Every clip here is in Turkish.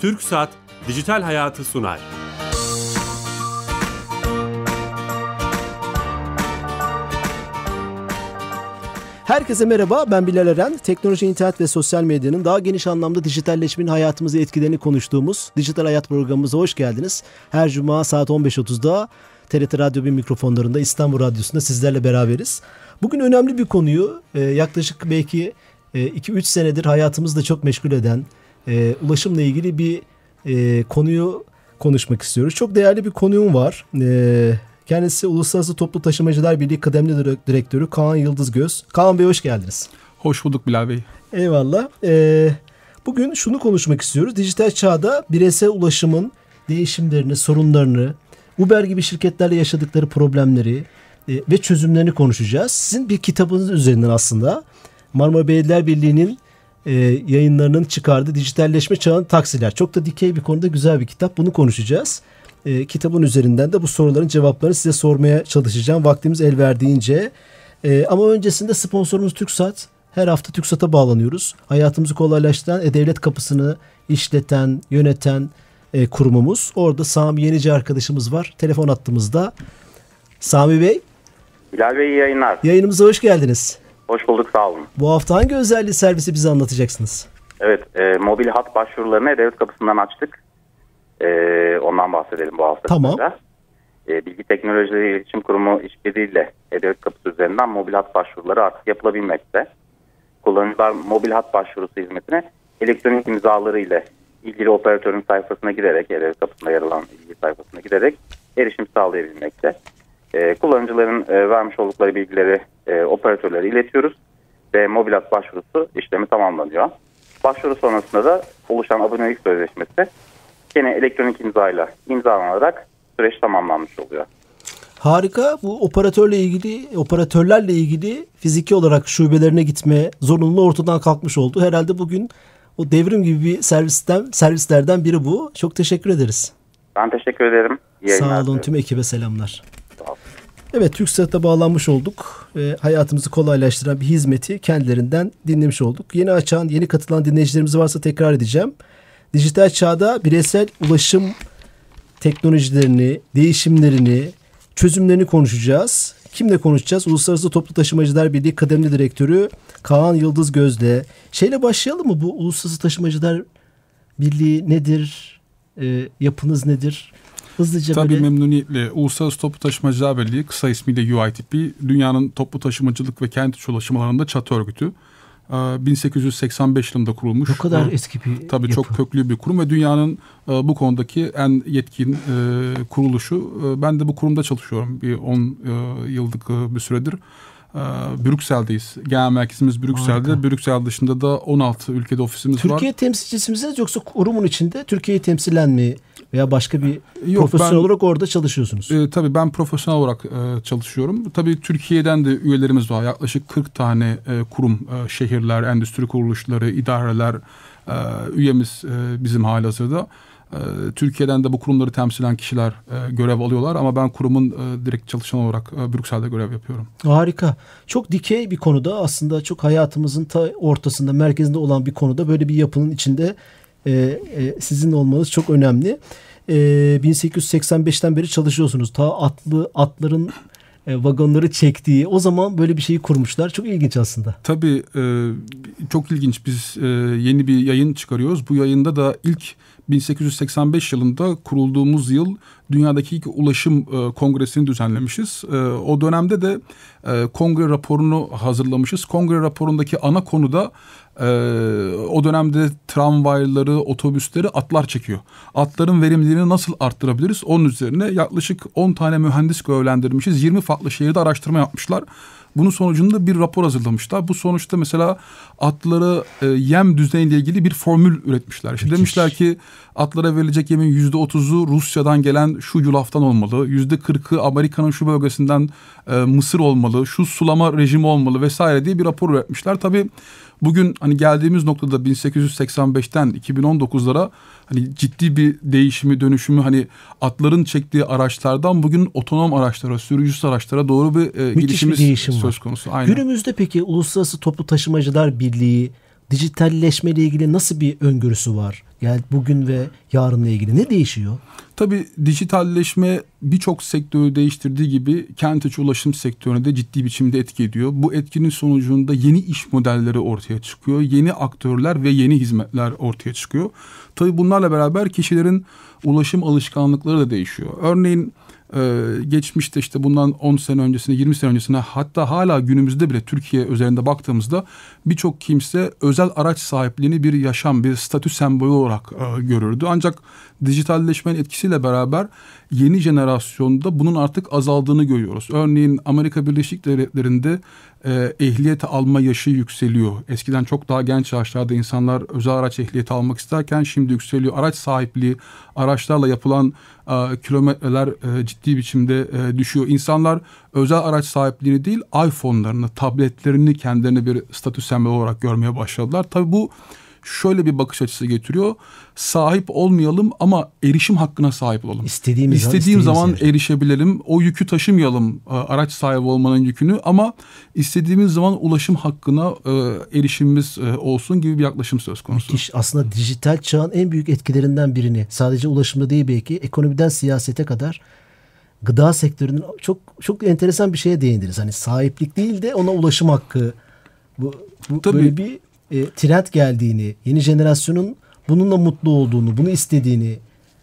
Türk Saat Dijital Hayatı sunar. Herkese merhaba ben Bilal Eren. Teknoloji, internet ve sosyal medyanın daha geniş anlamda dijitalleşmenin hayatımızı etkilerini konuştuğumuz Dijital Hayat programımıza hoş geldiniz. Her cuma saat 15.30'da TRT Radyo 1 mikrofonlarında İstanbul Radyosu'nda sizlerle beraberiz. Bugün önemli bir konuyu e, yaklaşık belki 2-3 e, senedir hayatımızda çok meşgul eden e, ulaşımla ilgili bir e, konuyu konuşmak istiyoruz. Çok değerli bir konuğum var. E, kendisi Uluslararası Toplu Taşımacılar Birliği Kıdemli Direktörü Kaan Yıldızgöz. Kaan Bey hoş geldiniz. Hoş bulduk Bilal Bey. Eyvallah. E, bugün şunu konuşmak istiyoruz. Dijital çağda bireysel ulaşımın değişimlerini, sorunlarını, Uber gibi şirketlerle yaşadıkları problemleri e, ve çözümlerini konuşacağız. Sizin bir kitabınız üzerinden aslında Marmara Belediyeler Birliği'nin e, yayınlarının çıkardığı Dijitalleşme Çağın Taksiler. Çok da dikey bir konuda güzel bir kitap. Bunu konuşacağız. E, kitabın üzerinden de bu soruların cevaplarını size sormaya çalışacağım. Vaktimiz el verdiğince. E, ama öncesinde sponsorumuz TÜKSAT Her hafta TÜKSAT'a bağlanıyoruz. Hayatımızı kolaylaştıran e-devlet kapısını işleten, yöneten e, kurumumuz. Orada Sami Yenici arkadaşımız var. Telefon attığımızda. Sami Bey. Bilal Bey yayınlar. Yayınımıza hoş geldiniz. Hoş bulduk sağ olun. Bu hafta hangi özelliği servisi bize anlatacaksınız? Evet e, mobil hat başvurularını devlet kapısından açtık. E, ondan bahsedelim bu hafta. Tamam. Size. E, Bilgi Teknolojileri İletişim Kurumu işbirliğiyle devlet kapısı üzerinden mobil hat başvuruları artık yapılabilmekte. Kullanıcılar mobil hat başvurusu hizmetine elektronik imzaları ile ilgili operatörün sayfasına giderek, devlet kapısında yer alan ilgili sayfasına giderek erişim sağlayabilmekte. E, kullanıcıların e, vermiş oldukları bilgileri e, operatörlere iletiyoruz ve mobilat başvurusu işlemi tamamlanıyor. Başvuru sonrasında da oluşan abonelik sözleşmesi yine elektronik imzayla imzalanarak süreç tamamlanmış oluyor. Harika. Bu operatörle ilgili, operatörlerle ilgili fiziki olarak şubelerine gitme zorunluluğu ortadan kalkmış oldu. Herhalde bugün o devrim gibi bir servisten, servislerden biri bu. Çok teşekkür ederiz. Ben teşekkür ederim. İyi Sağ olun. Tüm ekibe selamlar. Evet TürkSat'a bağlanmış olduk. E, hayatımızı kolaylaştıran bir hizmeti kendilerinden dinlemiş olduk. Yeni açan, yeni katılan dinleyicilerimiz varsa tekrar edeceğim. Dijital çağda bireysel ulaşım teknolojilerini, değişimlerini, çözümlerini konuşacağız. Kimle konuşacağız? Uluslararası Toplu Taşımacılar Birliği Kademli Direktörü Kaan Yıldız Gözde. Şeyle başlayalım mı bu Uluslararası Taşımacılar Birliği nedir? E, yapınız nedir? hızlıca Tabii böyle... memnuniyetle. Uluslararası Toplu Taşımacılar Birliği kısa ismiyle UITP dünyanın toplu taşımacılık ve kent ulaşımlarında çatı örgütü. 1885 ee, yılında kurulmuş. Ne kadar ee, eski bir Tabii yapı. çok köklü bir kurum ve dünyanın e, bu konudaki en yetkin e, kuruluşu. E, ben de bu kurumda çalışıyorum bir 10 yıllık bir süredir. Brüksel'deyiz. Genel merkezimiz Brüksel'de. Harika. Brüksel dışında da 16 ülkede ofisimiz Türkiye var. Türkiye temsilcisiniz yoksa kurumun içinde Türkiye'yi temsilen mi? veya başka bir Yok, profesyonel ben, olarak orada çalışıyorsunuz. E, tabii ben profesyonel olarak e, çalışıyorum. Tabii Türkiye'den de üyelerimiz var. Yaklaşık 40 tane e, kurum, e, şehirler, endüstri kuruluşları, idareler e, üyemiz e, bizim halihazırda. E, Türkiye'den de bu kurumları temsilen kişiler e, görev alıyorlar ama ben kurumun e, direkt çalışan olarak e, Brüksel'de görev yapıyorum. Harika. Çok dikey bir konuda aslında çok hayatımızın ta ortasında, merkezinde olan bir konuda böyle bir yapının içinde e, e, sizin olmanız çok önemli. E, 1885'ten beri çalışıyorsunuz. Ta atlı atların e, vagonları çektiği o zaman böyle bir şeyi kurmuşlar. Çok ilginç aslında. Tabii e, çok ilginç. Biz e, yeni bir yayın çıkarıyoruz. Bu yayında da ilk 1885 yılında kurulduğumuz yıl dünyadaki ilk ulaşım e, kongresini düzenlemişiz. E, o dönemde de e, kongre raporunu hazırlamışız. Kongre raporundaki ana konu da e, o dönemde tramvayları, otobüsleri atlar çekiyor. Atların verimliliğini nasıl arttırabiliriz? Onun üzerine yaklaşık 10 tane mühendis görevlendirmişiz. 20 farklı şehirde araştırma yapmışlar. Bunun sonucunda bir rapor hazırlamışlar. Bu sonuçta mesela atları e, yem düzeyiyle ilgili bir formül üretmişler. İşte demişler ki atlara verilecek yemin yüzde otuzu Rusya'dan gelen şu yulaftan olmalı. Yüzde kırkı Amerika'nın şu bölgesinden e, mısır olmalı. Şu sulama rejimi olmalı vesaire diye bir rapor üretmişler. Tabii Bugün hani geldiğimiz noktada 1885'ten 2019'lara hani ciddi bir değişimi dönüşümü hani atların çektiği araçlardan bugün otonom araçlara, sürücüsüz araçlara doğru bir e, gelişimiz bir değişim söz konusu. Var. Aynen. Günümüzde peki Uluslararası Toplu Taşımacılar Birliği dijitalleşme ile ilgili nasıl bir öngörüsü var? Yani bugün ve yarınla ilgili ne değişiyor? Tabii dijitalleşme birçok sektörü değiştirdiği gibi kent içi ulaşım sektörüne de ciddi biçimde etki ediyor. Bu etkinin sonucunda yeni iş modelleri ortaya çıkıyor. Yeni aktörler ve yeni hizmetler ortaya çıkıyor. Tabii bunlarla beraber kişilerin ulaşım alışkanlıkları da değişiyor. Örneğin ee, geçmişte işte bundan 10 sene öncesine 20 sene öncesine hatta hala günümüzde bile Türkiye üzerinde baktığımızda birçok kimse özel araç sahipliğini bir yaşam bir statü sembolü olarak e, görürdü. Ancak dijitalleşmenin etkisiyle beraber yeni jenerasyonda bunun artık azaldığını görüyoruz. Örneğin Amerika Birleşik Devletleri'nde e, ehliyet alma yaşı yükseliyor. Eskiden çok daha genç yaşlarda insanlar özel araç ehliyeti almak isterken şimdi yükseliyor. Araç sahipliği, araçlarla yapılan e, kilometreler e, ciddi biçimde e, düşüyor. İnsanlar özel araç sahipliğini değil iPhone'larını, tabletlerini kendilerine bir statü sembol olarak görmeye başladılar. Tabii bu şöyle bir bakış açısı getiriyor. Sahip olmayalım ama erişim hakkına sahip olalım. İstediğimiz İstediğim zaman, zaman yani. erişebilelim. O yükü taşımayalım e, araç sahibi olmanın yükünü ama istediğimiz zaman ulaşım hakkına e, erişimimiz e, olsun gibi bir yaklaşım söz konusu. Müthiş. Aslında dijital çağın en büyük etkilerinden birini sadece ulaşımda değil belki ekonomiden siyasete kadar gıda sektörünün çok çok enteresan bir şeye değindiniz. Hani sahiplik değil de ona ulaşım hakkı bu, bu Tabii. böyle bir e, trend geldiğini, yeni jenerasyonun bununla mutlu olduğunu, bunu istediğini,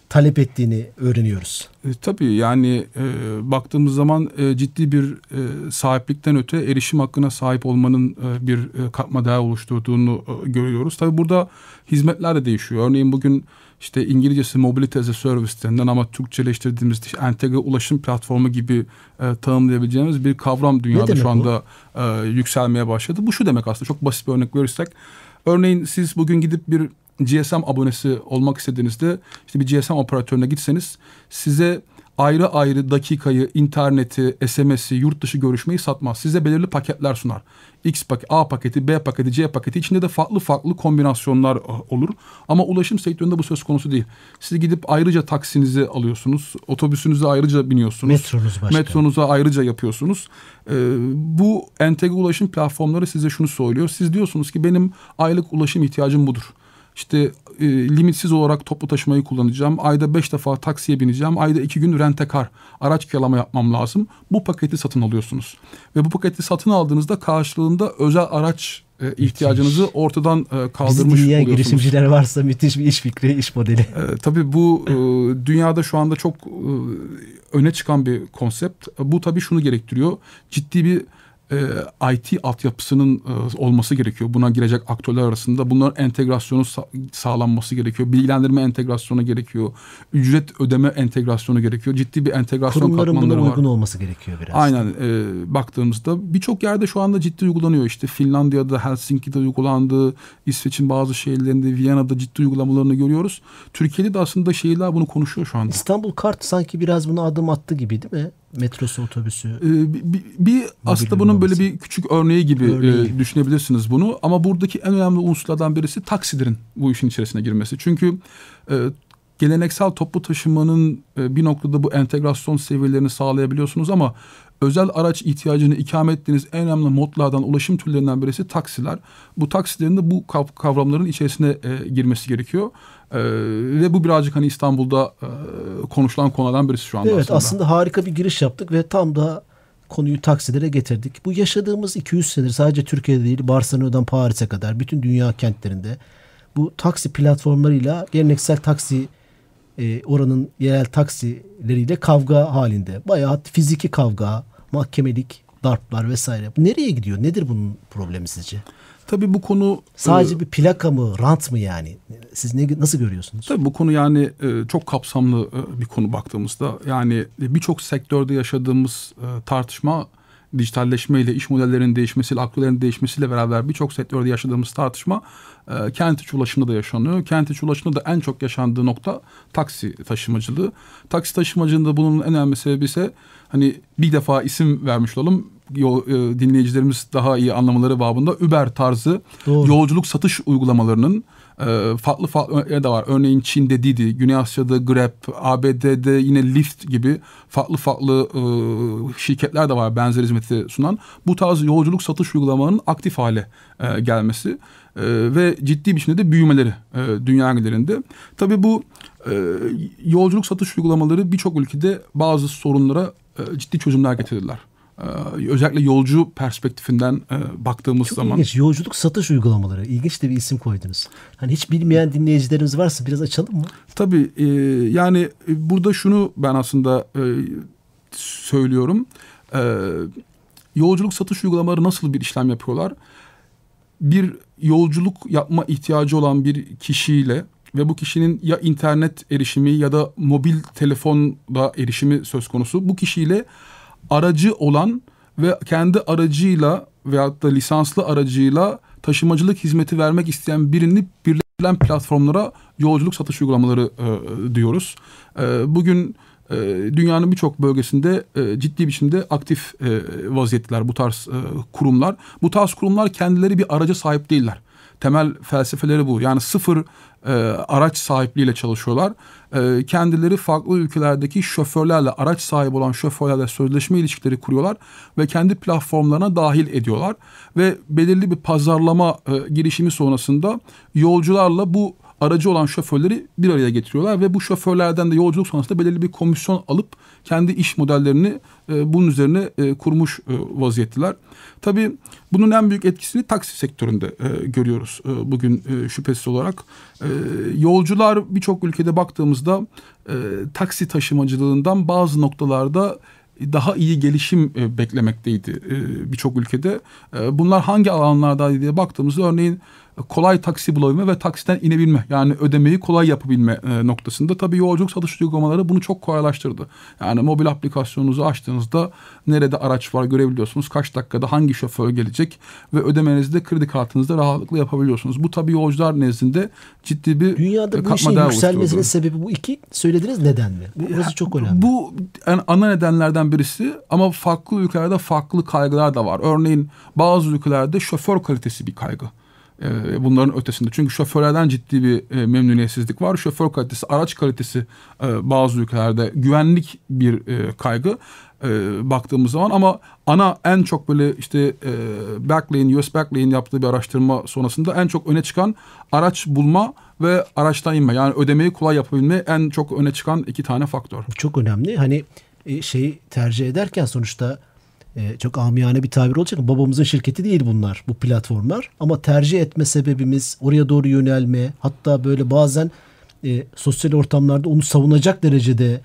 talep ettiğini öğreniyoruz. E, tabii yani e, baktığımız zaman e, ciddi bir e, sahiplikten öte erişim hakkına sahip olmanın e, bir e, katma değer oluşturduğunu e, görüyoruz. Tabii burada hizmetler de değişiyor. Örneğin bugün işte İngilizcesi Mobility as a Service denilen ama Türkçeleştirdiğimiz işte entegre ulaşım platformu gibi e, tanımlayabileceğimiz bir kavram dünyada şu anda e, yükselmeye başladı. Bu şu demek aslında çok basit bir örnek verirsek. Örneğin siz bugün gidip bir GSM abonesi olmak istediğinizde işte bir GSM operatörüne gitseniz size ayrı ayrı dakikayı, interneti, SMS'i, yurt dışı görüşmeyi satmaz. Size belirli paketler sunar. X paketi, A paketi, B paketi, C paketi içinde de farklı farklı kombinasyonlar e, olur. Ama ulaşım sektöründe bu söz konusu değil. Siz gidip ayrıca taksinizi alıyorsunuz, otobüsünüzü ayrıca biniyorsunuz. Metronuz başka. Metronuza ayrıca yapıyorsunuz. Ee, bu entegre ulaşım platformları size şunu söylüyor. Siz diyorsunuz ki benim aylık ulaşım ihtiyacım budur işte e, limitsiz olarak toplu taşımayı kullanacağım. Ayda beş defa taksiye bineceğim. Ayda iki gün rentekar araç kiralama yapmam lazım. Bu paketi satın alıyorsunuz. Ve bu paketi satın aldığınızda karşılığında özel araç e, ihtiyacınızı müthiş. ortadan e, kaldırmış Bizi dinleyen oluyorsunuz. girişimciler varsa müthiş bir iş fikri, iş modeli. E, tabii bu e, dünyada şu anda çok e, öne çıkan bir konsept. Bu tabii şunu gerektiriyor. Ciddi bir e, IT altyapısının e, olması gerekiyor. Buna girecek aktörler arasında bunların entegrasyonu sa- sağlanması gerekiyor. Bilgilendirme entegrasyonu gerekiyor. Ücret ödeme entegrasyonu gerekiyor. Ciddi bir entegrasyon Kurumların katmanları var. Kurumların uygun olması gerekiyor biraz. Aynen e, baktığımızda birçok yerde şu anda ciddi uygulanıyor. İşte Finlandiya'da, Helsinki'de uygulandı. İsveç'in bazı şehirlerinde, Viyana'da ciddi uygulamalarını görüyoruz. Türkiye'de de aslında şehirler bunu konuşuyor şu anda. İstanbul Kart sanki biraz bunu adım attı gibi değil mi? metrosu, otobüsü. Ee, bir, bir aslında bunun olması. böyle bir küçük örneği gibi e, örneği. E, düşünebilirsiniz bunu. Ama buradaki en önemli unsurlardan birisi taksilerin bu işin içerisine girmesi. Çünkü e, geleneksel toplu taşımanın e, bir noktada bu entegrasyon seviyelerini sağlayabiliyorsunuz ama özel araç ihtiyacını ikame ettiğiniz en önemli modlardan ulaşım türlerinden birisi taksiler. Bu taksilerin de bu kavramların içerisine e, girmesi gerekiyor. E, ve bu birazcık hani İstanbul'da e, konuşulan konulardan birisi şu anda. Evet aslında. aslında harika bir giriş yaptık ve tam da konuyu taksilere getirdik. Bu yaşadığımız 200 senedir sadece Türkiye'de değil Barcelona'dan Paris'e kadar bütün dünya kentlerinde bu taksi platformlarıyla geleneksel taksi e, oranın yerel taksileriyle kavga halinde. Bayağı fiziki kavga, mahkemelik darplar vesaire. Nereye gidiyor? Nedir bunun problemi sizce? Tabii bu konu sadece e, bir plaka mı, rant mı yani? Siz ne nasıl görüyorsunuz? Tabii bu konu yani e, çok kapsamlı e, bir konu baktığımızda yani e, birçok sektörde yaşadığımız e, tartışma Dijitalleşmeyle iş modellerinin değişmesiyle, aktörlerin değişmesiyle beraber birçok sektörde yaşadığımız tartışma e, kent içi ulaşımda da yaşanıyor. Kent içi ulaşımda da en çok yaşandığı nokta taksi taşımacılığı. Taksi taşımacılığında bunun en önemli sebebi ise hani bir defa isim vermiş olalım e, dinleyicilerimiz daha iyi anlamaları babında Uber tarzı Doğru. yolculuk satış uygulamalarının ee, farklı farklı örnekleri de var. Örneğin Çin'de Didi, Güney Asya'da Grab, ABD'de yine Lyft gibi farklı farklı e, şirketler de var benzer hizmeti sunan. Bu tarz yolculuk satış uygulamanın aktif hale e, gelmesi e, ve ciddi biçimde de büyümeleri dünya genelinde. Tabii bu yolculuk satış uygulamaları birçok ülkede bazı sorunlara ciddi çözümler getirdiler. Ee, özellikle yolcu perspektifinden e, baktığımız Çok zaman. ilginç. Yolculuk satış uygulamaları. İlginç de bir isim koydunuz. Hani hiç bilmeyen dinleyicilerimiz varsa biraz açalım mı? Tabii. E, yani e, burada şunu ben aslında söylüyorum. Yolculuk satış uygulamaları nasıl bir işlem yapıyorlar? Bir yolculuk yapma ihtiyacı olan bir kişiyle ve bu kişinin ya internet erişimi ya da mobil telefonda erişimi söz konusu. Bu kişiyle aracı olan ve kendi aracıyla veyahut da lisanslı aracıyla taşımacılık hizmeti vermek isteyen birini birleştiren platformlara yolculuk satış uygulamaları e, e, diyoruz. E, bugün e, dünyanın birçok bölgesinde e, ciddi biçimde aktif e, vaziyetler bu tarz e, kurumlar. Bu tarz kurumlar kendileri bir araca sahip değiller temel felsefeleri bu. Yani sıfır e, araç sahipliğiyle çalışıyorlar ee, kendileri farklı ülkelerdeki şoförlerle, araç sahibi olan şoförlerle sözleşme ilişkileri kuruyorlar ve kendi platformlarına dahil ediyorlar. Ve belirli bir pazarlama e, girişimi sonrasında yolcularla bu aracı olan şoförleri bir araya getiriyorlar ve bu şoförlerden de yolculuk sonrasında belirli bir komisyon alıp kendi iş modellerini e, bunun üzerine e, kurmuş e, vaziyettiler. Tabii bunun en büyük etkisini taksi sektöründe e, görüyoruz e, bugün e, şüphesiz olarak. E, yolcular birçok ülkede baktığımızda e, taksi taşımacılığından bazı noktalarda daha iyi gelişim e, beklemekteydi e, birçok ülkede. E, bunlar hangi alanlardaydı diye baktığımızda örneğin kolay taksi bulabilme ve taksiden inebilme yani ödemeyi kolay yapabilme e, noktasında tabii yolculuk satış uygulamaları bunu çok kolaylaştırdı. Yani mobil aplikasyonunuzu açtığınızda nerede araç var görebiliyorsunuz. Kaç dakikada hangi şoför gelecek ve ödemenizi de kredi kartınızda rahatlıkla yapabiliyorsunuz. Bu tabii yolcular nezdinde ciddi bir Dünyada e, bu işin yükselmesinin sebebi bu iki söylediniz neden mi? Burası çok önemli. Bu yani ana nedenlerden birisi ama farklı ülkelerde farklı kaygılar da var. Örneğin bazı ülkelerde şoför kalitesi bir kaygı e, bunların ötesinde. Çünkü şoförlerden ciddi bir e, memnuniyetsizlik var. Şoför kalitesi, araç kalitesi e, bazı ülkelerde güvenlik bir e, kaygı e, baktığımız zaman ama ana en çok böyle işte e, Backlane, US Backlane yaptığı bir araştırma sonrasında en çok öne çıkan araç bulma ve araçtan inme. Yani ödemeyi kolay yapabilme en çok öne çıkan iki tane faktör. Çok önemli. Hani şey tercih ederken sonuçta e, çok amiyane bir tabir olacak babamızın şirketi değil bunlar bu platformlar. Ama tercih etme sebebimiz oraya doğru yönelme hatta böyle bazen e, sosyal ortamlarda onu savunacak derecede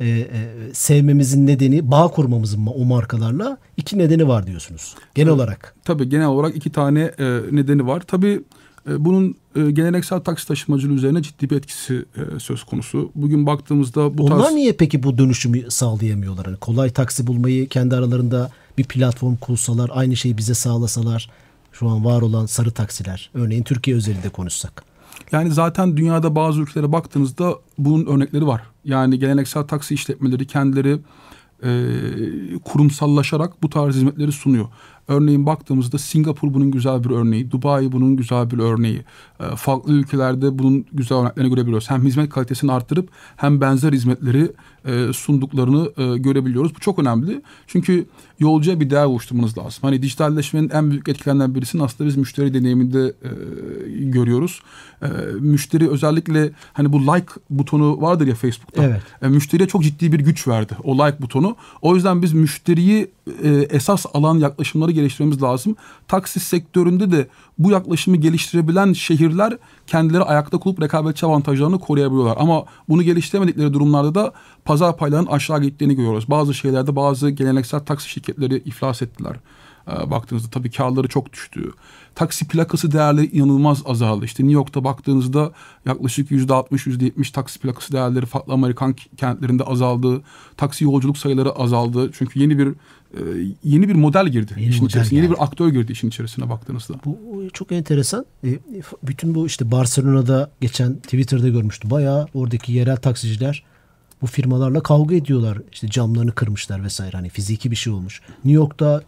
e, e, sevmemizin nedeni bağ kurmamızın o markalarla iki nedeni var diyorsunuz genel evet, olarak. Tabii genel olarak iki tane e, nedeni var. Tabii e, bunun e, geleneksel taksi taşımacılığı üzerine ciddi bir etkisi e, söz konusu. Bugün baktığımızda bu Onlar tarz... niye peki bu dönüşümü sağlayamıyorlar? Yani kolay taksi bulmayı kendi aralarında bir platform kursalar, aynı şeyi bize sağlasalar şu an var olan sarı taksiler. Örneğin Türkiye özelinde konuşsak. Yani zaten dünyada bazı ülkelere baktığınızda bunun örnekleri var. Yani geleneksel taksi işletmeleri kendileri e, kurumsallaşarak bu tarz hizmetleri sunuyor. Örneğin baktığımızda Singapur bunun güzel bir örneği, Dubai bunun güzel bir örneği. E, farklı ülkelerde bunun güzel örneklerini görebiliyoruz. Hem hizmet kalitesini arttırıp hem benzer hizmetleri e, sunduklarını e, görebiliyoruz. Bu çok önemli. Çünkü yolcuya bir değer oluşturmanız lazım. Hani dijitalleşmenin en büyük etkilenen birisini aslında biz müşteri deneyiminde e, görüyoruz. E, müşteri özellikle hani bu like butonu vardır ya Facebook'ta. Evet. E, müşteriye çok ciddi bir güç verdi o like butonu. O yüzden biz müşteriyi e, esas alan yaklaşımları geliştirmemiz lazım. Taksi sektöründe de bu yaklaşımı geliştirebilen şehirler kendileri ayakta kalıp rekabetçi avantajlarını koruyabiliyorlar. Ama bunu geliştiremedikleri durumlarda da pazar paylarının aşağı gittiğini görüyoruz. Bazı şeylerde bazı geleneksel taksi şirketleri iflas ettiler ee, baktığınızda tabii karları çok düştü. Taksi plakası değerleri inanılmaz azaldı. İşte New York'ta baktığınızda yaklaşık %60-%70 taksi plakası değerleri farklı Amerikan kentlerinde azaldı. Taksi yolculuk sayıları azaldı. Çünkü yeni bir ee, yeni bir model girdi yeni işin içerisine. Geldi. Yeni bir aktör girdi işin içerisine baktığınızda. Bu çok enteresan. Ee, bütün bu işte Barcelona'da geçen Twitter'da görmüştüm. Bayağı oradaki yerel taksiciler bu firmalarla kavga ediyorlar. İşte camlarını kırmışlar vesaire. Hani fiziki bir şey olmuş. New York'ta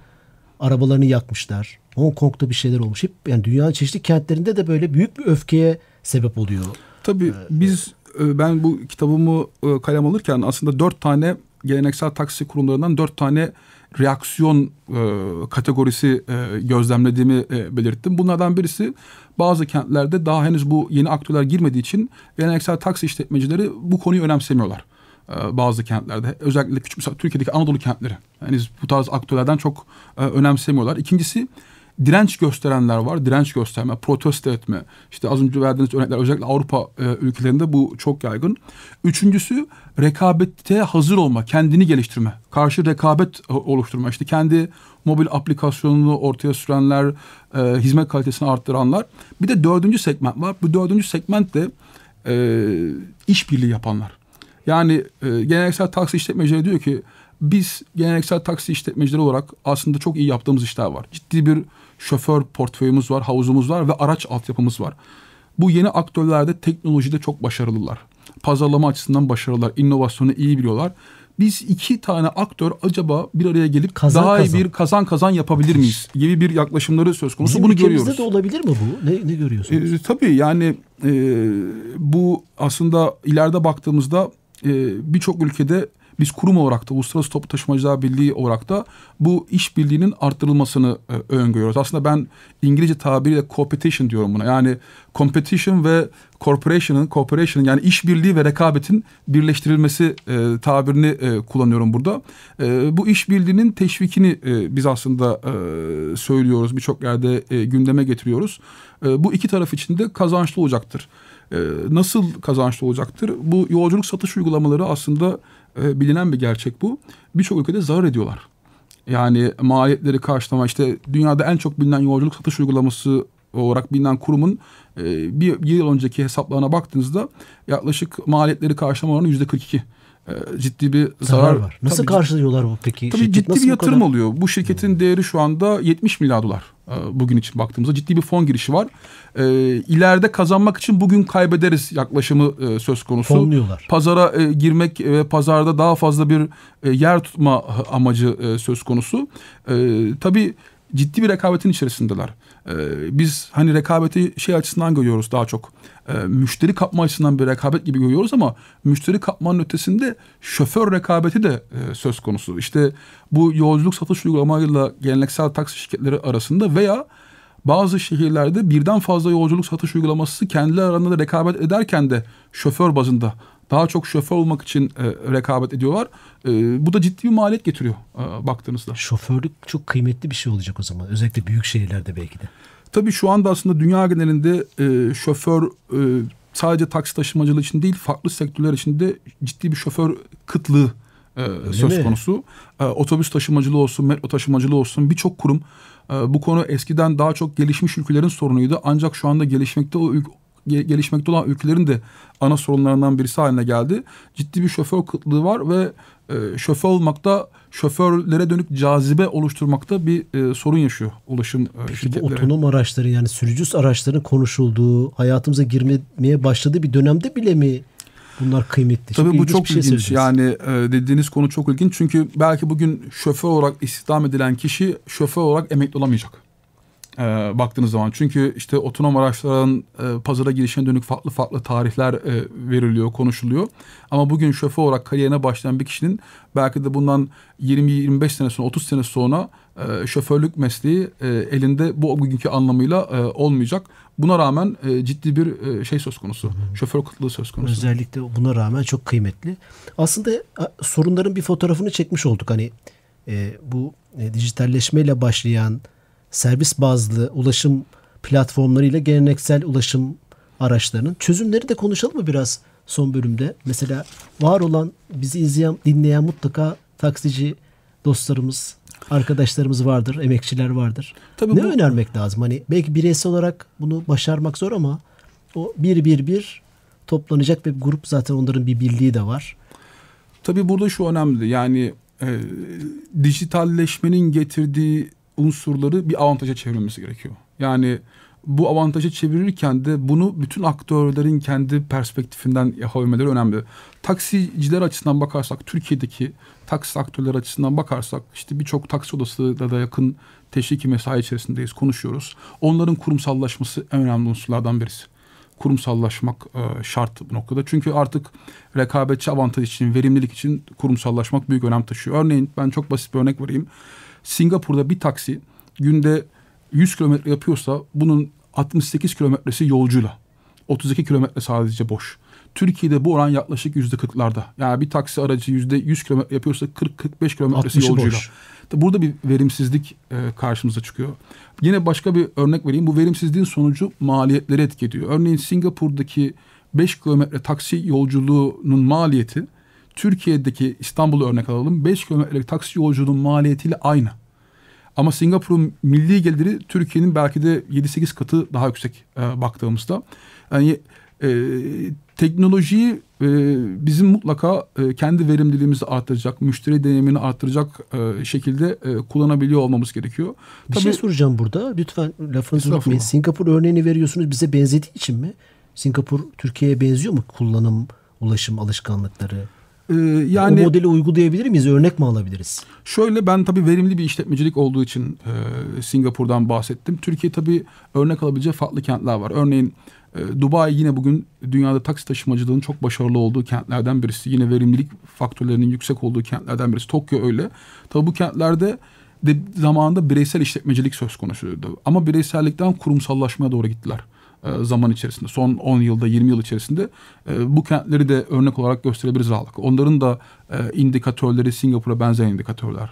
arabalarını yakmışlar. Hong Kong'da bir şeyler olmuş. Hep yani dünyanın çeşitli kentlerinde de böyle büyük bir öfkeye sebep oluyor. Tabii ee, biz e, ben bu kitabımı e, kalem alırken aslında dört tane geleneksel taksi kurumlarından dört tane reaksiyon e, kategorisi e, gözlemlediğimi e, belirttim. Bunlardan birisi bazı kentlerde daha henüz bu yeni aktörler girmediği için geleneksel taksi işletmecileri bu konuyu önemsemiyorlar e, bazı kentlerde. Özellikle küçük mesela Türkiye'deki Anadolu kentleri. henüz bu tarz aktörlerden çok e, önemsemiyorlar. İkincisi direnç gösterenler var. Direnç gösterme, protesto etme. İşte az önce verdiğiniz örnekler özellikle Avrupa e, ülkelerinde bu çok yaygın. Üçüncüsü rekabette hazır olma, kendini geliştirme. Karşı rekabet e, oluşturma. İşte kendi mobil aplikasyonunu ortaya sürenler, e, hizmet kalitesini arttıranlar. Bir de dördüncü segment var. Bu dördüncü segment de e, işbirliği yapanlar. Yani e, geleneksel taksi işletmecileri diyor ki biz geleneksel taksi işletmecileri olarak aslında çok iyi yaptığımız işler var. Ciddi bir şoför portföyümüz var, havuzumuz var ve araç altyapımız var. Bu yeni aktörlerde teknolojide çok başarılılar. Pazarlama açısından başarılılar, inovasyonu iyi biliyorlar. Biz iki tane aktör acaba bir araya gelip kazan, daha kazan. bir kazan kazan yapabilir miyiz gibi bir yaklaşımları söz konusu. Bizim Bunu görüyoruz. de olabilir mi bu? Ne, ne görüyorsunuz? Ee, tabii yani e, bu aslında ileride baktığımızda e, birçok ülkede biz kurum olarak da Uluslararası Toplu Taşımacılar Birliği olarak da bu işbirliğinin arttırılmasını e, öngörüyoruz. Aslında ben İngilizce tabiriyle competition diyorum buna. Yani competition ve corporation'ın corporation'ın yani iş birliği ve rekabetin birleştirilmesi e, tabirini e, kullanıyorum burada. E, bu birliğinin teşvikini e, biz aslında e, söylüyoruz. Birçok yerde e, gündeme getiriyoruz. E, bu iki taraf için de kazançlı olacaktır. E, nasıl kazançlı olacaktır? Bu yolculuk satış uygulamaları aslında e, bilinen bir gerçek bu. Birçok ülkede zarar ediyorlar. Yani maliyetleri karşılama işte dünyada en çok bilinen yolculuk satış uygulaması olarak bilinen kurumun e, bir, yıl önceki hesaplarına baktığınızda yaklaşık maliyetleri karşılama oranı yüzde 42. Ee, ciddi bir zarar, zarar var. Nasıl tabii, karşılıyorlar bu peki? Tabii Şirket ciddi bir yatırım kadar? oluyor. Bu şirketin hmm. değeri şu anda 70 milyar dolar. E, bugün için baktığımızda ciddi bir fon girişi var. E, ileride kazanmak için bugün kaybederiz yaklaşımı e, söz konusu. Fonluyorlar. Pazara girmek ve pazarda daha fazla bir yer tutma amacı söz konusu. Tabii ciddi bir rekabetin içerisindeler. Ee, biz hani rekabeti şey açısından görüyoruz daha çok. Ee, müşteri kapma açısından bir rekabet gibi görüyoruz ama müşteri kapmanın ötesinde şoför rekabeti de e, söz konusu. İşte bu yolculuk satış uygulamayla geleneksel taksi şirketleri arasında veya bazı şehirlerde birden fazla yolculuk satış uygulaması kendileri arasında rekabet ederken de şoför bazında daha çok şoför olmak için e, rekabet ediyorlar. E, bu da ciddi bir maliyet getiriyor e, baktığınızda. Şoförlük çok kıymetli bir şey olacak o zaman. Özellikle büyük şehirlerde belki de. Tabii şu anda aslında dünya genelinde e, şoför e, sadece taksi taşımacılığı için değil farklı sektörler için de ciddi bir şoför kıtlığı e, söz mi? konusu. E, otobüs taşımacılığı olsun, metro taşımacılığı olsun birçok kurum e, bu konu eskiden daha çok gelişmiş ülkelerin sorunuydu. Ancak şu anda gelişmekte gelişmekte olan ülkelerin de ana sorunlarından birisi haline geldi. Ciddi bir şoför kıtlığı var ve e, şoför olmakta şoförlere dönük cazibe oluşturmakta bir e, sorun yaşıyor ulaşım e, Peki şirketleri. Otonom araçların yani sürücüs araçların konuşulduğu, hayatımıza girmeye başladığı bir dönemde bile mi Bunlar kıymetli. Tabii çok bu çok şey ilginç. Yani e, dediğiniz konu çok ilginç. Çünkü belki bugün şoför olarak istihdam edilen kişi şoför olarak emekli olamayacak e, baktığınız zaman. Çünkü işte otonom araçların e, pazara girişine dönük farklı farklı tarihler e, veriliyor, konuşuluyor. Ama bugün şoför olarak kariyerine başlayan bir kişinin belki de bundan 20-25 sene sonra, 30 sene sonra e, şoförlük mesleği e, elinde bu bugünkü anlamıyla e, olmayacak. Buna rağmen e, ciddi bir e, şey söz konusu. Hmm. Şoför kıtlığı söz konusu. Özellikle buna rağmen çok kıymetli. Aslında sorunların bir fotoğrafını çekmiş olduk. Hani e, bu e, dijitalleşmeyle başlayan servis bazlı ulaşım platformlarıyla geleneksel ulaşım araçlarının çözümleri de konuşalım mı biraz son bölümde? Mesela var olan bizi izleyen, dinleyen mutlaka taksici dostlarımız, arkadaşlarımız vardır, emekçiler vardır. Tabii ne bu... önermek lazım? Hani belki bireysel olarak bunu başarmak zor ama o bir bir bir toplanacak bir grup zaten onların bir birliği de var. Tabii burada şu önemli yani e, dijitalleşmenin getirdiği unsurları bir avantaja çevrilmesi gerekiyor. Yani bu avantaja çevirirken de bunu bütün aktörlerin kendi perspektifinden yapabilmeleri önemli. Taksiciler açısından bakarsak, Türkiye'deki taksi aktörleri açısından bakarsak, işte birçok taksi odası da, da yakın teşviki mesai içerisindeyiz, konuşuyoruz. Onların kurumsallaşması en önemli unsurlardan birisi kurumsallaşmak e, şart bu noktada. Çünkü artık rekabetçi avantaj için, verimlilik için kurumsallaşmak büyük önem taşıyor. Örneğin ben çok basit bir örnek vereyim. Singapur'da bir taksi günde 100 kilometre yapıyorsa bunun 68 kilometresi yolcuyla. 32 kilometre sadece boş. Türkiye'de bu oran yaklaşık yüzde 40'larda. Yani bir taksi aracı yüzde 100 kilometre yapıyorsa 40-45 kilometresi yolcuyla. Boş. Burada bir verimsizlik e, karşımıza çıkıyor. Yine başka bir örnek vereyim. Bu verimsizliğin sonucu maliyetleri etkiliyor. Örneğin Singapur'daki 5 kilometre taksi yolculuğunun maliyeti Türkiye'deki İstanbul'u örnek alalım. 5 kilometrelik taksi yolculuğunun maliyetiyle aynı. Ama Singapur'un milli geliri Türkiye'nin belki de 7-8 katı daha yüksek e, baktığımızda. Yani e, teknolojiyi e, bizim mutlaka e, kendi verimliliğimizi artıracak, müşteri deneyimini artıracak e, şekilde e, kullanabiliyor olmamız gerekiyor. Bir Tabii, şey soracağım burada. Lütfen lafınızı unutmayın. Singapur örneğini veriyorsunuz bize benzediği için mi? Singapur Türkiye'ye benziyor mu kullanım, ulaşım alışkanlıkları? Ee, yani o modeli uygulayabilir miyiz? Örnek mi alabiliriz? Şöyle ben tabii verimli bir işletmecilik olduğu için e, Singapur'dan bahsettim. Türkiye tabii örnek alabileceği farklı kentler var. Örneğin ee, Dubai yine bugün dünyada taksi taşımacılığının çok başarılı olduğu kentlerden birisi. Yine verimlilik faktörlerinin yüksek olduğu kentlerden birisi. Tokyo öyle. Tabii bu kentlerde de zamanında bireysel işletmecilik söz konusuydu. Ama bireysellikten kurumsallaşmaya doğru gittiler e, zaman içerisinde son 10 yılda 20 yıl içerisinde e, bu kentleri de örnek olarak gösterebiliriz rahatlıkla. Onların da e, indikatörleri Singapur'a benzer indikatörler.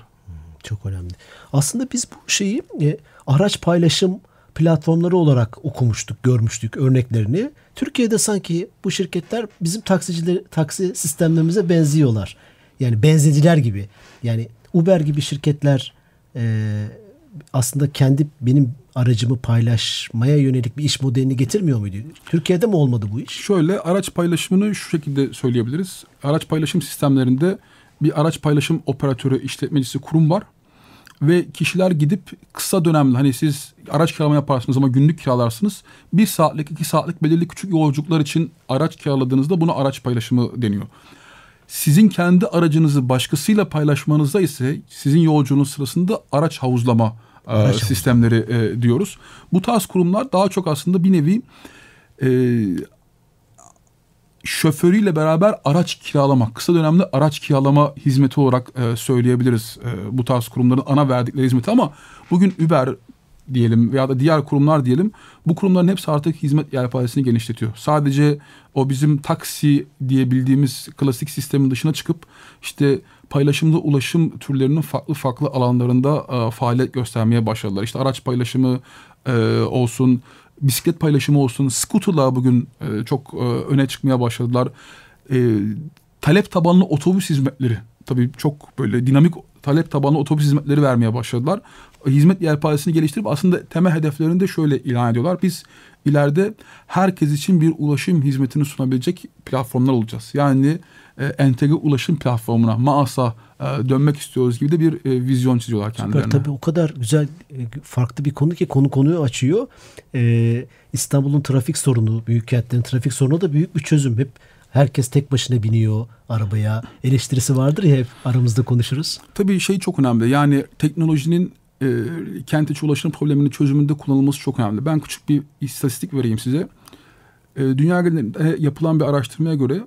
Çok önemli. Aslında biz bu şeyi araç paylaşım platformları olarak okumuştuk, görmüştük örneklerini. Türkiye'de sanki bu şirketler bizim taksiciler taksi sistemlerimize benziyorlar. Yani benzediler gibi. Yani Uber gibi şirketler e, aslında kendi benim aracımı paylaşmaya yönelik bir iş modelini getirmiyor muydu? Türkiye'de mi olmadı bu iş? Şöyle araç paylaşımını şu şekilde söyleyebiliriz. Araç paylaşım sistemlerinde bir araç paylaşım operatörü işletmecisi kurum var ve kişiler gidip kısa dönemli hani siz araç kiralama yaparsınız ama günlük kiralarsınız. Bir saatlik iki saatlik belirli küçük yolculuklar için araç kiraladığınızda buna araç paylaşımı deniyor. Sizin kendi aracınızı başkasıyla paylaşmanızda ise sizin yolculuğunuz sırasında araç havuzlama e, araç sistemleri e, diyoruz. Bu tarz kurumlar daha çok aslında bir nevi e, şoförüyle beraber araç kiralamak, kısa dönemde araç kiralama hizmeti olarak e, söyleyebiliriz e, bu tarz kurumların ana verdikleri hizmeti ama bugün Uber diyelim veya da diğer kurumlar diyelim bu kurumların hepsi artık hizmet yelpazesini genişletiyor. Sadece o bizim taksi diyebildiğimiz klasik sistemin dışına çıkıp işte paylaşımlı ulaşım türlerinin farklı farklı alanlarında e, faaliyet göstermeye başladılar. İşte araç paylaşımı e, olsun, bisiklet paylaşımı olsun, scooter'la bugün e, çok e, öne çıkmaya başladılar. E, talep tabanlı otobüs hizmetleri tabii çok böyle dinamik talep tabanlı otobüs hizmetleri vermeye başladılar. E, hizmet yelpazesini geliştirip aslında temel hedeflerini de şöyle ilan ediyorlar. Biz ileride herkes için bir ulaşım hizmetini sunabilecek platformlar olacağız. Yani e, entegre ulaşım platformuna maasa e, dönmek istiyoruz gibi de bir e, vizyon çiziyorlar kendilerine. Süper, tabii o kadar güzel e, farklı bir konu ki konu konuyu açıyor. Ee, İstanbul'un trafik sorunu, büyük kentlerin trafik sorunu da büyük bir çözüm. Hep herkes tek başına biniyor arabaya. Eleştirisi vardır ya hep aramızda konuşuruz. Tabii şey çok önemli. Yani teknolojinin e, kent içi ulaşım probleminin çözümünde kullanılması çok önemli. Ben küçük bir istatistik vereyim size. E, dünya genelinde yapılan bir araştırmaya göre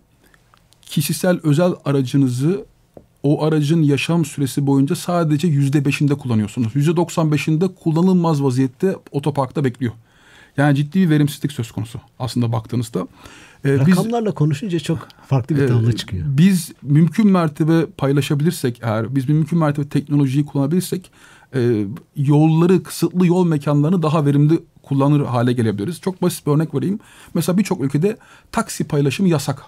kişisel özel aracınızı o aracın yaşam süresi boyunca sadece yüzde beşinde kullanıyorsunuz. Yüzde doksan beşinde kullanılmaz vaziyette otoparkta bekliyor. Yani ciddi bir verimsizlik söz konusu aslında baktığınızda. Ee, Rakamlarla biz, konuşunca çok farklı bir ee, tablo çıkıyor. Biz mümkün mertebe paylaşabilirsek eğer, biz mümkün mertebe teknolojiyi kullanabilirsek e, yolları, kısıtlı yol mekanlarını daha verimli kullanır hale gelebiliriz. Çok basit bir örnek vereyim. Mesela birçok ülkede taksi paylaşımı yasak.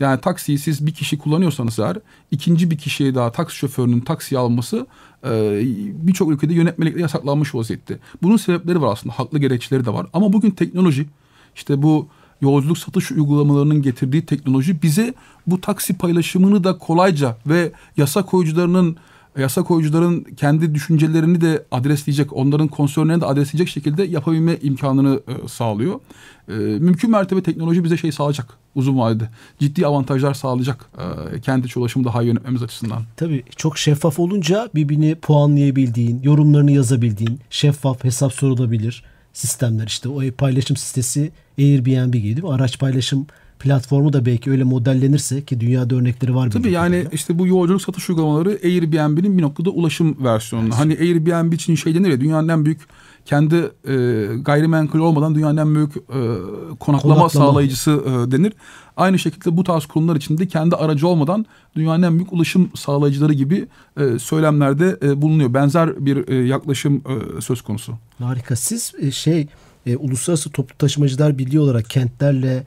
Yani taksiyi siz bir kişi kullanıyorsanız eğer ikinci bir kişiye daha taksi şoförünün taksi alması e, birçok ülkede yönetmelikle yasaklanmış vaziyette. Bunun sebepleri var aslında haklı gerekçeleri de var ama bugün teknoloji işte bu yolculuk satış uygulamalarının getirdiği teknoloji bize bu taksi paylaşımını da kolayca ve yasa koyucularının yasa koyucuların kendi düşüncelerini de adresleyecek, onların konsörlerini de adresleyecek şekilde yapabilme imkanını e, sağlıyor. E, mümkün mertebe teknoloji bize şey sağlayacak uzun vadede ciddi avantajlar sağlayacak e, kendi iç ulaşımı daha iyi yönetmemiz açısından. Tabii çok şeffaf olunca birbirini puanlayabildiğin, yorumlarını yazabildiğin, şeffaf hesap sorulabilir sistemler işte o paylaşım sitesi Airbnb gibi araç paylaşım platformu da belki öyle modellenirse ki dünyada örnekleri var. Tabii yani kadarıyla. işte bu yolculuk satış uygulamaları Airbnb'nin bir noktada ulaşım versiyonu. Evet. Hani Airbnb için şey denir ya dünyanın en büyük kendi e, gayrimenkul olmadan dünyanın en büyük e, konaklama, konaklama sağlayıcısı e, denir. Aynı şekilde bu tarz kurumlar içinde kendi aracı olmadan dünyanın en büyük ulaşım sağlayıcıları gibi e, söylemlerde e, bulunuyor. Benzer bir e, yaklaşım e, söz konusu. Harika. Siz e, şey e, Uluslararası Toplu Taşımacılar Birliği olarak kentlerle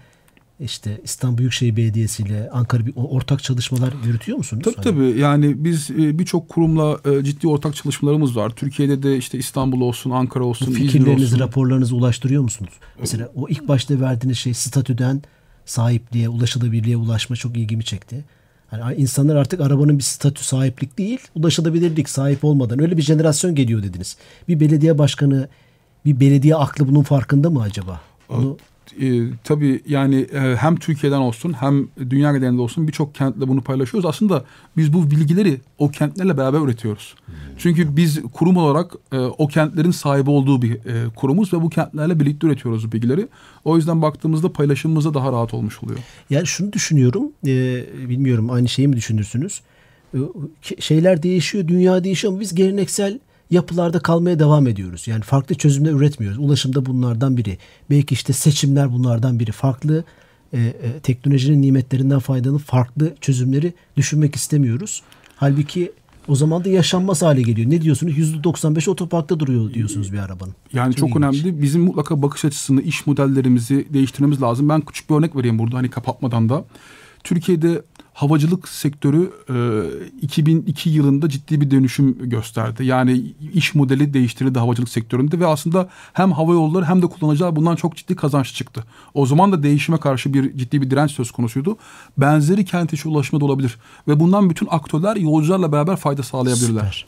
işte İstanbul Büyükşehir Belediyesi ile Ankara ortak çalışmalar yürütüyor musunuz? Tabii hani- tabii. Yani biz e, birçok kurumla e, ciddi ortak çalışmalarımız var. Türkiye'de de işte İstanbul olsun, Ankara olsun, Fikirlerinizi, olsun. raporlarınızı ulaştırıyor musunuz? Mesela o ilk başta verdiğiniz şey statüden sahipliğe, ulaşılabilirliğe ulaşma çok ilgimi çekti. Hani insanlar artık arabanın bir statü sahiplik değil, ulaşılabilirlik sahip olmadan öyle bir jenerasyon geliyor dediniz. Bir belediye başkanı, bir belediye aklı bunun farkında mı acaba? Onu e, tabii yani e, hem Türkiye'den olsun hem dünya genelinde olsun birçok kentle bunu paylaşıyoruz. Aslında biz bu bilgileri o kentlerle beraber üretiyoruz. Hmm. Çünkü biz kurum olarak e, o kentlerin sahibi olduğu bir e, kurumuz ve bu kentlerle birlikte üretiyoruz bu bilgileri. O yüzden baktığımızda paylaşımımızda daha rahat olmuş oluyor. Yani şunu düşünüyorum, e, bilmiyorum aynı şeyi mi düşünürsünüz? E, şeyler değişiyor, dünya değişiyor ama biz geleneksel yapılarda kalmaya devam ediyoruz. Yani farklı çözümler üretmiyoruz. Ulaşımda bunlardan biri. Belki işte seçimler bunlardan biri. Farklı e, e, teknolojinin nimetlerinden faydalanıp farklı çözümleri düşünmek istemiyoruz. Halbuki o zaman da yaşanmaz hale geliyor. Ne diyorsunuz? %95 otoparkta duruyor diyorsunuz bir arabanın. Yani çok, çok önemli. Bizim mutlaka bakış açısını, iş modellerimizi değiştirmemiz lazım. Ben küçük bir örnek vereyim burada hani kapatmadan da. Türkiye'de havacılık sektörü 2002 e, yılında ciddi bir dönüşüm gösterdi. Yani iş modeli değiştirildi havacılık sektöründe ve aslında hem hava yolları hem de kullanıcılar bundan çok ciddi kazanç çıktı. O zaman da değişime karşı bir ciddi bir direnç söz konusuydu. Benzeri kent içi da olabilir ve bundan bütün aktörler yolcularla beraber fayda sağlayabilirler. Süper.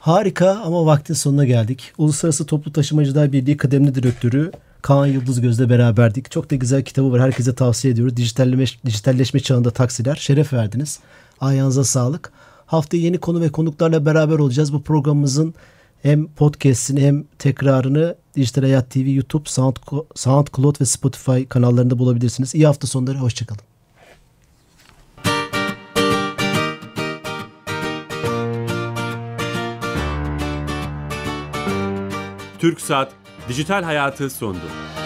Harika ama vaktin sonuna geldik. Uluslararası Toplu Taşımacılar Birliği Kıdemli Direktörü Kaan Yıldız Göz'le beraberdik. Çok da güzel kitabı var. Herkese tavsiye ediyoruz. Dijitalleşme, dijitalleşme çağında taksiler. Şeref verdiniz. Ayağınıza sağlık. Haftaya yeni konu ve konuklarla beraber olacağız. Bu programımızın hem podcast'ini hem tekrarını Dijital Hayat TV, YouTube, Sound, SoundCloud ve Spotify kanallarında bulabilirsiniz. İyi hafta sonları, hoşçakalın. Türk Saat dijital hayatı sondu.